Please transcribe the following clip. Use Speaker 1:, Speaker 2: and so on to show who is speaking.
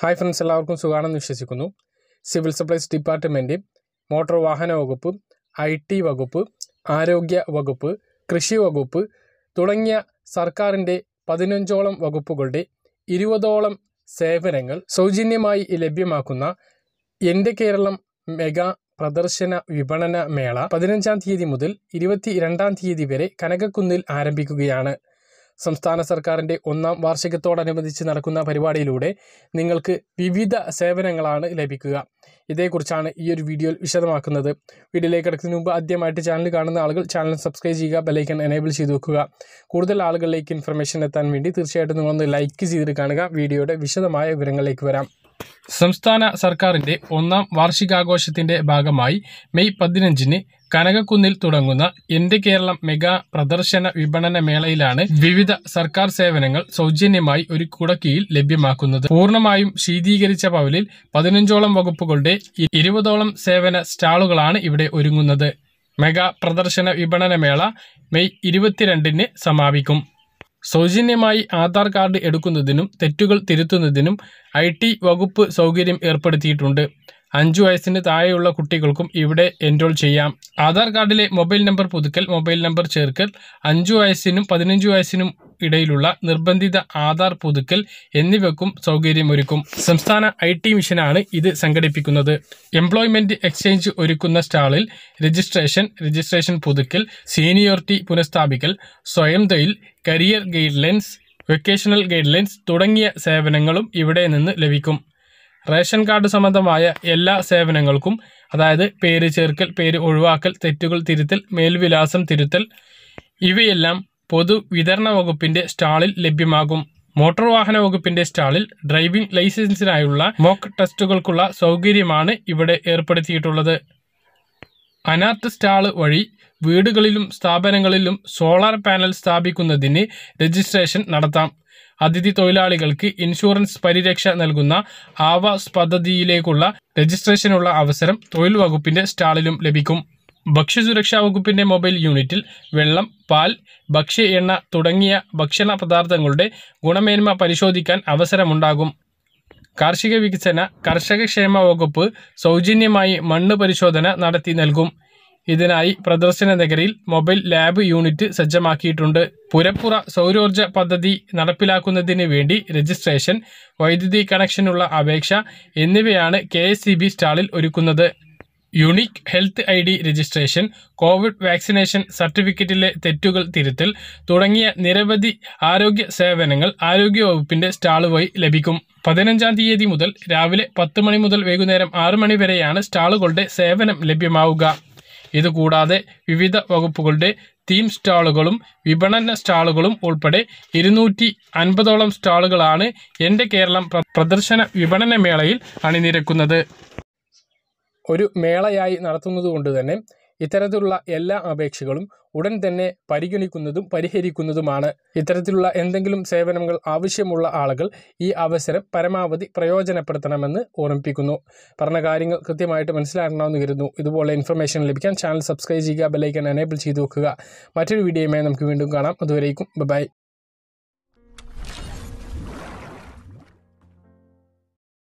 Speaker 1: hi friends എല്ലാവർക്കും സുഖാണെന്ന് വിശ്വസിക്കുന്നു civil supplies department motor വാഹന വകുപ്പ് ഐ ടി വകുപ്പ് ആരോഗ്യ വകുപ്പ് കൃഷി വകുപ്പ് തുടങ്ങിയ സർക്കാരിൻ്റെ പതിനഞ്ചോളം വകുപ്പുകളുടെ ഇരുപതോളം സേവനങ്ങൾ സൗജന്യമായി ലഭ്യമാക്കുന്ന എൻ്റെ കേരളം മെഗാ പ്രദർശന വിപണന മേള പതിനഞ്ചാം തീയതി മുതൽ ഇരുപത്തി രണ്ടാം തീയതി വരെ കനകക്കുന്നിൽ ആരംഭിക്കുകയാണ് സംസ്ഥാന സർക്കാരിൻ്റെ ഒന്നാം വാർഷികത്തോടനുബന്ധിച്ച് നടക്കുന്ന പരിപാടിയിലൂടെ നിങ്ങൾക്ക് വിവിധ സേവനങ്ങളാണ് ലഭിക്കുക ഇതേക്കുറിച്ചാണ് ഈ ഒരു വീഡിയോയിൽ വിശദമാക്കുന്നത് വീഡിയോയിലേക്ക് കിടക്കുന്ന മുമ്പ് ആദ്യമായിട്ട് ചാനൽ കാണുന്ന ആളുകൾ ചാനൽ സബ്സ്ക്രൈബ് ചെയ്യുക ബെലൈക്കൺ എനേബിൾ ചെയ്ത് വെക്കുക കൂടുതൽ ആളുകളിലേക്ക് ഇൻഫർമേഷൻ എത്താൻ വേണ്ടി തീർച്ചയായിട്ടും നിങ്ങളൊന്ന് ലൈക്ക് ചെയ്തിട്ട് കാണുക വീഡിയോയുടെ വിശദമായ വിവരങ്ങളിലേക്ക് വരാം സംസ്ഥാന സർക്കാരിന്റെ ഒന്നാം വാർഷികാഘോഷത്തിന്റെ ഭാഗമായി മെയ് പതിനഞ്ചിന് കനകക്കുന്നിൽ തുടങ്ങുന്ന എൻ്റെ കേരളം മെഗാ പ്രദർശന വിപണന മേളയിലാണ് വിവിധ സർക്കാർ സേവനങ്ങൾ സൗജന്യമായി ഒരു കുടക്കീയിൽ ലഭ്യമാക്കുന്നത് പൂർണ്ണമായും ശീതീകരിച്ച പവലിൽ പതിനഞ്ചോളം വകുപ്പുകളുടെ ഇരുപതോളം സേവന സ്റ്റാളുകളാണ് ഇവിടെ ഒരുങ്ങുന്നത് മെഗാ പ്രദർശന വിപണന മേള മെയ് ഇരുപത്തിരണ്ടിന് സമാപിക്കും സൗജന്യമായി ആധാർ കാർഡ് എടുക്കുന്നതിനും തെറ്റുകൾ തിരുത്തുന്നതിനും ഐ ടി വകുപ്പ് സൗകര്യം ഏർപ്പെടുത്തിയിട്ടുണ്ട് അഞ്ചു വയസ്സിന് താഴെയുള്ള കുട്ടികൾക്കും ഇവിടെ എൻറോൾ ചെയ്യാം ആധാർ കാർഡിലെ മൊബൈൽ നമ്പർ പുതുക്കൽ മൊബൈൽ നമ്പർ ചേർക്കൽ അഞ്ചു വയസ്സിനും പതിനഞ്ച് വയസ്സിനും ഇടയിലുള്ള നിർബന്ധിത ആധാർ പുതുക്കൽ എന്നിവയ്ക്കും സൗകര്യമൊരുക്കും സംസ്ഥാന ഐ ടി മിഷനാണ് ഇത് സംഘടിപ്പിക്കുന്നത് എംപ്ലോയ്മെന്റ് എക്സ്ചേഞ്ച് ഒരുക്കുന്ന സ്റ്റാളിൽ രജിസ്ട്രേഷൻ രജിസ്ട്രേഷൻ പുതുക്കൽ സീനിയോറിറ്റി പുനഃസ്ഥാപിക്കൽ സ്വയം തൊഴിൽ career guidelines vocational guidelines തുടങ്ങിയ സേവനങ്ങളും ഇവിടെ നിന്ന് ലഭിക്കും റേഷൻ കാർഡ് സംബന്ധമായ എല്ലാ സേവനങ്ങൾക്കും അതായത് പേര് ചേർക്കൽ പേര് ഒഴിവാക്കൽ തെറ്റുകൾ തിരുത്തൽ മേൽവിലാസം തിരുത്തൽ ഇവയെല്ലാം പൊതുവിതരണ വകുപ്പിന്റെ സ്റ്റാളിൽ ലഭ്യമാകും മോട്ടോർ വാഹന വകുപ്പിന്റെ സ്റ്റാളിൽ ഡ്രൈവിംഗ് ലൈസൻസിനായുള്ള മോക്ക് ടെസ്റ്റുകൾക്കുള്ള സൗകര്യമാണ് ഇവിടെ ഏർപ്പെടുത്തിയിട്ടുള്ളത് അനാത്ത് സ്റ്റാള് വഴി വീടുകളിലും സ്ഥാപനങ്ങളിലും സോളാർ പാനൽ സ്ഥാപിക്കുന്നതിന് രജിസ്ട്രേഷൻ നടത്താം അതിഥി തൊഴിലാളികൾക്ക് ഇൻഷുറൻസ് പരിരക്ഷ നൽകുന്ന ആവാസ് പദ്ധതിയിലേക്കുള്ള രജിസ്ട്രേഷനുള്ള അവസരം തൊഴിൽ വകുപ്പിന്റെ സ്റ്റാളിലും ലഭിക്കും ഭക്ഷ്യസുരക്ഷാ വകുപ്പിന്റെ മൊബൈൽ യൂണിറ്റിൽ വെള്ളം പാൽ ഭക്ഷ്യ എണ്ണ തുടങ്ങിയ ഭക്ഷണ പദാർത്ഥങ്ങളുടെ ഗുണമേന്മ പരിശോധിക്കാൻ അവസരമുണ്ടാകും കാർഷിക വികസന കർഷകക്ഷേമ വകുപ്പ് സൗജന്യമായി മണ്ണ് പരിശോധന നടത്തി നൽകും ഇതിനായി പ്രദർശന നഗരിയിൽ മൊബൈൽ ലാബ് യൂണിറ്റ് സജ്ജമാക്കിയിട്ടുണ്ട് പുരപ്പുറ സൗരോർജ പദ്ധതി നടപ്പിലാക്കുന്നതിന് വേണ്ടി രജിസ്ട്രേഷൻ വൈദ്യുതി കണക്ഷനുള്ള അപേക്ഷ എന്നിവയാണ് കെ സ്റ്റാളിൽ ഒരുക്കുന്നത് unique health I D registration covid vaccination സർട്ടിഫിക്കറ്റിലെ തെറ്റുകൾ തിരുത്തൽ തുടങ്ങിയ നിരവധി ആരോഗ്യ സേവനങ്ങൾ ആരോഗ്യവകുപ്പിന്റെ സ്റ്റാളുമായി ലഭിക്കും പതിനഞ്ചാം തീയതി മുതൽ രാവിലെ പത്ത് മണി മുതൽ വൈകുന്നേരം ആറ് മണി വരെയാണ് സ്റ്റാളുകളുടെ സേവനം ലഭ്യമാവുക ഇതുകൂടാതെ വിവിധ വകുപ്പുകളുടെ തീം സ്റ്റാളുകളും വിപണന സ്റ്റാളുകളും ഉൾപ്പെടെ ഇരുന്നൂറ്റി അൻപതോളം സ്റ്റാളുകളാണ് എൻ്റെ കേരളം പ്രദർശന വിപണന മേളയിൽ അണിനിരക്കുന്നത് ഒരു മേളയായി നടത്തുന്നതുകൊണ്ട് തന്നെ ഇത്തരത്തിലുള്ള എല്ലാ അപേക്ഷകളും ഉടൻ തന്നെ പരിഗണിക്കുന്നതും പരിഹരിക്കുന്നതുമാണ് ഇത്തരത്തിലുള്ള എന്തെങ്കിലും സേവനങ്ങൾ ആവശ്യമുള്ള ആളുകൾ ഈ അവസരം പരമാവധി പ്രയോജനപ്പെടുത്തണമെന്ന് ഓർമ്മിപ്പിക്കുന്നു പറഞ്ഞ കാര്യങ്ങൾ കൃത്യമായിട്ട് മനസ്സിലാക്കണമെന്ന് കരുതുന്നു ഇതുപോലെ ഇൻഫർമേഷൻ ലഭിക്കാൻ ചാനൽ സബ്സ്ക്രൈബ് ചെയ്യുക ബെല്ലൈക്കൻ എനേബിൾ ചെയ്ത് വെക്കുക മറ്റൊരു വീഡിയോയുമായി നമുക്ക് വീണ്ടും കാണാം അതുവരേക്കും ബൈ